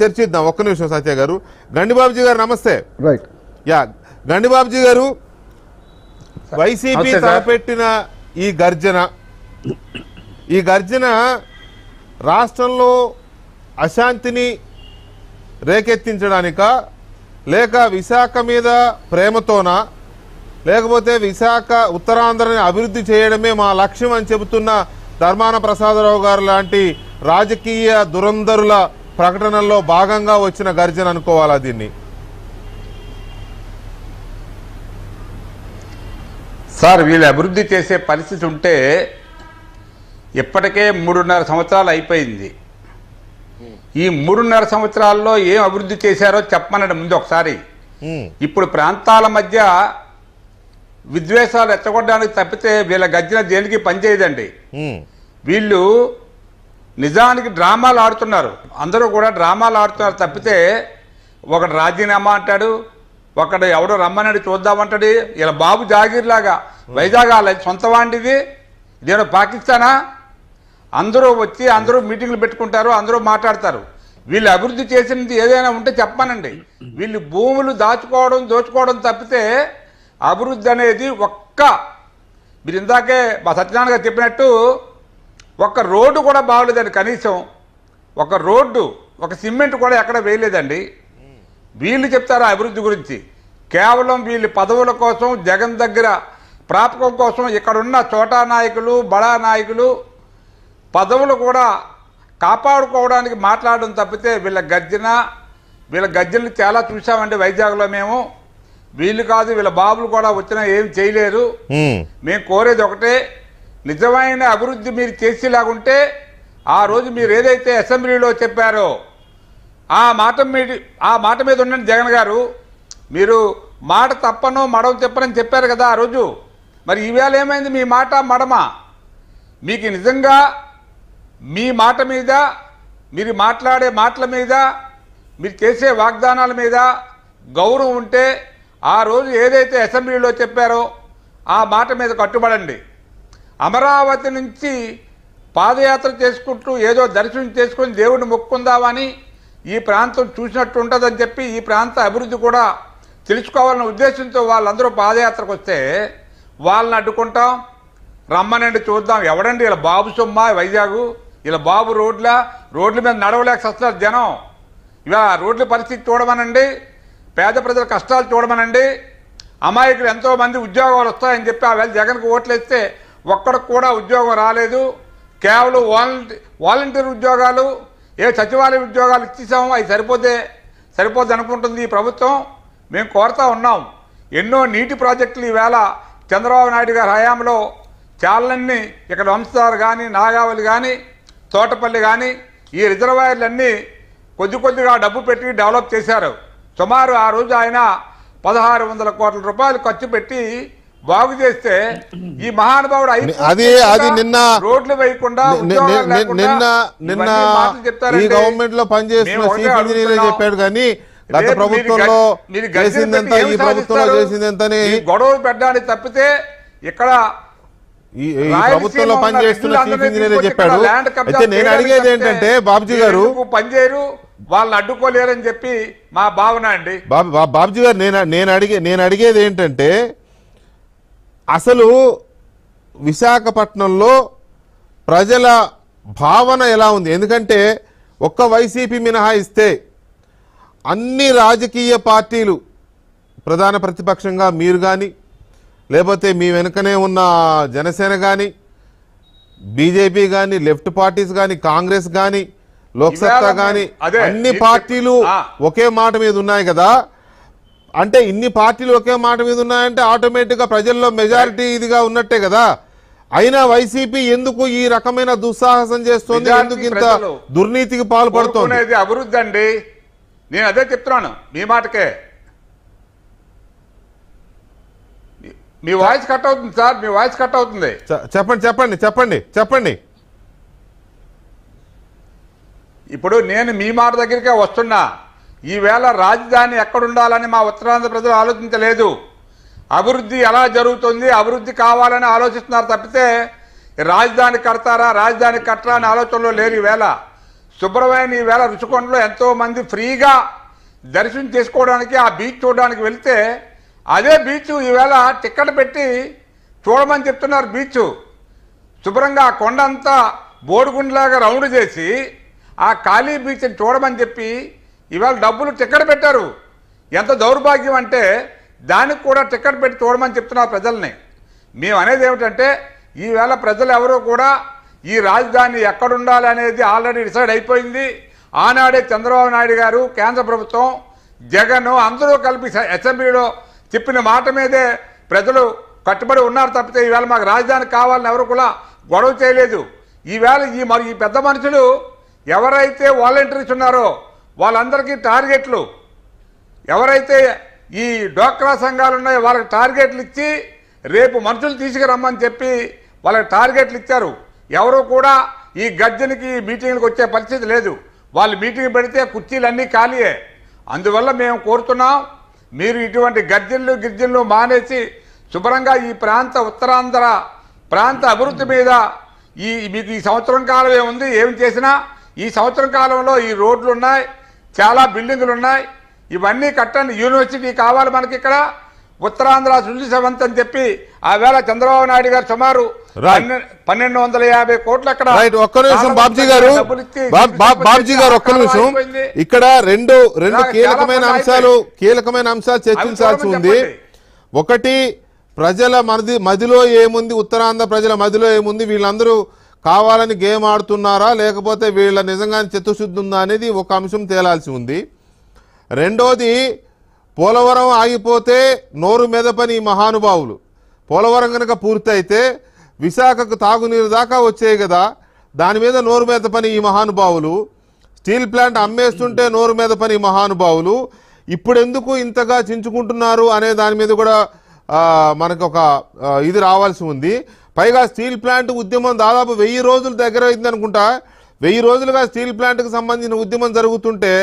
చర్చిద్దాం ఒక్క నిమిషం సత్య గారు గండిబాబుజీ గారు నమస్తే రైట్ యా గండిబాబుజీ గారు వైసీపీ తలపెట్టిన ఈ గర్జన ఈ గర్జన రాష్ట్రంలో అశాంతిని రేకెత్తించడానిక లేక విశాఖ మీద ప్రేమతోనా లేకపోతే విశాఖ ఉత్తరాంధ్రని అభివృద్ధి చేయడమే మా లక్ష్యం అని చెబుతున్న ధర్మాన ప్రసాదరావు గారు లాంటి రాజకీయ దురంధరుల ప్రకటనల్లో భాగంగా వచ్చిన గర్జన అనుకోవాలా దీన్ని సార్ వీళ్ళు అభివృద్ధి చేసే పరిస్థితి ఉంటే ఇప్పటికే మూడున్నర సంవత్సరాలు అయిపోయింది ఈ మూడున్నర సంవత్సరాల్లో ఏం అభివృద్ధి చేశారో చెప్పనండి ముందు ఒకసారి ఇప్పుడు ప్రాంతాల మధ్య విద్వేషాలు ఎత్తగొట్టడానికి తప్పితే వీళ్ళ గర్జన దేనికి పనిచేయదండి వీళ్ళు నిజానికి డ్రామాలు ఆడుతున్నారు అందరూ కూడా డ్రామాలు ఆడుతున్నారు తప్పితే ఒకడు రాజీనామా అంటాడు ఒకడు ఎవడో రమ్మన్నాడు చూద్దామంటాడు ఇలా బాబు జాగీర్లాగా వైజాగ్ సొంత వాంటిది ఇదేమో పాకిస్తానా అందరూ వచ్చి అందరూ మీటింగ్లు పెట్టుకుంటారు అందరూ మాట్లాడతారు వీళ్ళు అభివృద్ధి చేసినది ఏదైనా ఉంటే చెప్పానండి వీళ్ళు భూములు దాచుకోవడం దోచుకోవడం తప్పితే అభివృద్ధి అనేది ఒక్క మీరు ఇందాకే మా సత్యనారాయణ గారు చెప్పినట్టు ఒక రోడ్డు కూడా బాగలేదండి కనీసం ఒక రోడ్డు ఒక సిమెంట్ కూడా ఎక్కడ వేయలేదండి వీళ్ళు చెప్తారు అభివృద్ధి గురించి కేవలం వీళ్ళు పదవుల కోసం జగన్ దగ్గర ప్రాపకం కోసం ఇక్కడున్న చోటా నాయకులు బడా నాయకులు పదవులు కూడా కాపాడుకోవడానికి మాట్లాడడం తప్పితే వీళ్ళ గర్జన వీళ్ళ గర్జనలు చాలా చూసామండి వైజాగ్లో మేము వీళ్ళు కాదు వీళ్ళ బాబులు కూడా వచ్చినా ఏం చేయలేరు మేము కోరేది ఒకటే నిజమైన అభివృద్ధి మీరు చేసేలాగుంటే ఆ రోజు మీరు ఏదైతే అసెంబ్లీలో చెప్పారో ఆ మాట మీద ఆ మాట మీద ఉండండి జగన్ గారు మీరు మాట తప్పను మడవ చెప్పనని చెప్పారు కదా ఆ రోజు మరి ఈవేళ ఏమైంది మీ మాట మడమ మీకు నిజంగా మీ మాట మీద మీరు మాట్లాడే మాటల మీద మీరు చేసే వాగ్దానాల మీద గౌరవం ఉంటే ఆ రోజు ఏదైతే అసెంబ్లీలో చెప్పారో ఆ మాట మీద కట్టుబడండి అమరావతి నుంచి పాదయాత్ర చేసుకుంటూ ఏదో దర్శనం చేసుకొని దేవుడిని మొక్కుందామని ఈ ప్రాంతం చూసినట్టు ఉంటుందని చెప్పి ఈ ప్రాంత అభివృద్ధి కూడా తెలుసుకోవాలనే ఉద్దేశంతో వాళ్ళందరూ పాదయాత్రకు వస్తే వాళ్ళని అడ్డుకుంటాం రమ్మనండి చూద్దాం ఎవడండి ఇలా బాబు సొమ్మ వైజాగు ఇలా బాబు రోడ్ల రోడ్ల మీద నడవలేక వస్తున్నారు జనం ఇలా రోడ్ల పరిస్థితి చూడమనండి పేద ప్రజల కష్టాలు చూడమనండి అమాయకులు ఎంతోమంది ఉద్యోగాలు వస్తాయని చెప్పి ఆ వేళ జగన్కు ఓట్లేస్తే ఒక్కడికి కూడా ఉద్యోగం రాలేదు కేవలం వాలంటీ వాలంటీర్ ఉద్యోగాలు ఏ సచివాలయ ఉద్యోగాలు ఇచ్చేసామో అవి సరిపోతే సరిపోద్ది అనుకుంటుంది ఈ ప్రభుత్వం మేము కోరుతా ఉన్నాం ఎన్నో నీటి ప్రాజెక్టులు ఈవేళ చంద్రబాబు నాయుడు గారి హయాంలో చాలన్నీ ఇక్కడ వంశధార కానీ నాగావళి కానీ తోటపల్లి కానీ ఈ రిజర్వాయర్లన్నీ కొద్ది కొద్దిగా డబ్బు పెట్టి డెవలప్ చేశారు సుమారు ఆ రోజు ఆయన పదహారు వందల కోట్ల రూపాయలు ఖర్చు పెట్టి బాగు చేస్తే ఈ మహానుభావుడు అది అది నిన్న రోడ్లు వేయకుండా నిన్న నిన్న ఈ గవర్నమెంట్ లో పనిచేస్తున్న చీఫ్ ఇంజనీర్ చెప్పాడు కానీ గత ప్రభుత్వంలో ఈ ప్రభుత్వంలో చేసిందంతని గొడవలు పెట్టడానికి తప్పితే ఇక్కడ ఈ ప్రభుత్వంలో పనిచేస్తున్న చీఫ్ ఇంజనీర్ చెప్పాడు నేను అడిగేది ఏంటంటే బాబుజీ గారు పనిచేయరు వాళ్ళని అడ్డుకోలేరని చెప్పి మా భావన అండి బాబుజీ గారు నేను నేను అడిగే నేను అడిగేది ఏంటంటే అసలు విశాఖపట్నంలో ప్రజల భావన ఎలా ఉంది ఎందుకంటే ఒక్క వైసీపీ మినహాయిస్తే అన్ని రాజకీయ పార్టీలు ప్రధాన ప్రతిపక్షంగా మీరు కానీ లేకపోతే మీ వెనుకనే ఉన్న జనసేన కానీ బీజేపీ కానీ లెఫ్ట్ పార్టీస్ కానీ కాంగ్రెస్ కానీ లోక్సత్తా కానీ అన్ని పార్టీలు ఒకే మాట మీద ఉన్నాయి కదా అంటే ఇన్ని పార్టీలు ఒకే మాట మీద ఉన్నాయంటే ఆటోమేటిక్గా ప్రజల్లో మెజారిటీ ఇదిగా ఉన్నట్టే కదా అయినా వైసీపీ ఎందుకు ఈ రకమైన దుస్సాహసం చేస్తోంది ఎందుకు ఇంత దుర్నీతికి పాల్పడుతుంది అభివృద్ధి అండి నేను అదే చెప్తున్నాను మీ మాటకే మీ వాయిస్ కట్ అవుతుంది సార్ మీ వాయిస్ కట్ అవుతుంది చెప్పండి చెప్పండి చెప్పండి చెప్పండి ఇప్పుడు నేను మీ మాట దగ్గరికే వస్తున్నా ఈవేళ రాజధాని ఎక్కడుండాలని మా ఉత్తరాంధ్ర ప్రజలు ఆలోచించలేదు అభివృద్ధి ఎలా జరుగుతుంది అభివృద్ధి కావాలని ఆలోచిస్తున్నారు తప్పితే రాజధాని కడతారా రాజధాని కట్టరా అనే ఆలోచనలో లేరు ఈవేళ శుభ్రమైన ఈవేళ రుచికొండలో ఎంతోమంది ఫ్రీగా దర్శనం చేసుకోవడానికి ఆ బీచ్ చూడడానికి వెళ్తే అదే బీచ్ ఈవేళ టిక్కెట్ పెట్టి చూడమని చెప్తున్నారు బీచ్ శుభ్రంగా ఆ కొండ అంతా బోడుగుండ్లాగా రౌండ్ చేసి ఆ ఖాళీ బీచ్ని చూడమని చెప్పి ఇవాళ డబ్బులు టికెట్ పెట్టారు ఎంత దౌర్భాగ్యం అంటే దానికి కూడా టికెట్ పెట్టి చూడమని చెప్తున్నారు ప్రజల్ని మేము అనేది ఏమిటంటే ఈవేళ ప్రజలు ఎవరూ కూడా ఈ రాజధాని ఎక్కడుండాలి అనేది ఆల్రెడీ డిసైడ్ అయిపోయింది ఆనాడే చంద్రబాబు నాయుడు గారు కేంద్ర ప్రభుత్వం జగన్ అందరూ కలిపి అసెంబ్లీలో చెప్పిన మాట మీదే ప్రజలు కట్టుబడి ఉన్నారు తప్పితే ఈవేళ మాకు రాజధాని కావాలని ఎవరు కూడా గొడవ చేయలేదు ఈవేళ ఈ మరి ఈ పెద్ద మనుషులు ఎవరైతే వాలంటీర్స్ ఉన్నారో వాళ్ళందరికీ టార్గెట్లు ఎవరైతే ఈ డోక్రా సంఘాలు ఉన్నాయో వాళ్ళకి టార్గెట్లు ఇచ్చి రేపు మనుషులు తీసుకురమ్మని చెప్పి వాళ్ళకి టార్గెట్లు ఇచ్చారు ఎవరు కూడా ఈ గర్జనకి మీటింగ్లకు వచ్చే పరిస్థితి లేదు వాళ్ళు మీటింగ్ పెడితే కుర్చీలన్నీ ఖాళీయే అందువల్ల మేము కోరుతున్నాం మీరు ఇటువంటి గర్జనలు గిర్జనలు మానేసి శుభ్రంగా ఈ ప్రాంత ఉత్తరాంధ్ర ప్రాంత అభివృద్ధి మీద ఈ మీకు ఈ సంవత్సరం కాలమే ఉంది ఏమి చేసినా ఈ సంవత్సరం కాలంలో ఈ రోడ్లు ఉన్నాయి చాలా బిల్డింగ్లు ఉన్నాయి ఇవన్నీ కట్టండి యూనివర్సిటీ కావాలి మనకి ఇక్కడ ఉత్తరాంధ్ర అని చెప్పి ఆ వేళ చంద్రబాబు నాయుడు గారు సుమారు పన్నెండు వందల యాభై కోట్లు అక్కడ ఒక్క నిమిషం బాబ్జీ గారు బాబ్జీ గారు ఒక్క నిమిషం ఇక్కడ రెండు రెండు కీలకమైన అంశాలు కీలకమైన అంశాలు చర్చించాల్సి ఉంది ఒకటి ప్రజల మది మదిలో ఏముంది ఉత్తరాంధ్ర ప్రజల మదిలో ఏముంది వీళ్ళందరూ కావాలని గేమ్ ఆడుతున్నారా లేకపోతే వీళ్ళ నిజంగానే చిత్తశుద్ధి ఉందా అనేది ఒక అంశం తేలాల్సి ఉంది రెండోది పోలవరం ఆగిపోతే నోరు మీద పని మహానుభావులు పోలవరం కనుక పూర్తయితే విశాఖకు తాగునీరు దాకా వచ్చాయి కదా దాని మీద నోరు మీద పని ఈ మహానుభావులు స్టీల్ ప్లాంట్ అమ్మేస్తుంటే నోరు మీద పని మహానుభావులు ఇప్పుడెందుకు ఇంతగా చించుకుంటున్నారు అనే దాని మీద కూడా మనకు ఒక ఇది రావాల్సి ఉంది పైగా స్టీల్ ప్లాంట్ ఉద్యమం దాదాపు వెయ్యి రోజులు దగ్గర అయింది అనుకుంటా వెయ్యి రోజులుగా స్టీల్ ప్లాంట్కి సంబంధించిన ఉద్యమం జరుగుతుంటే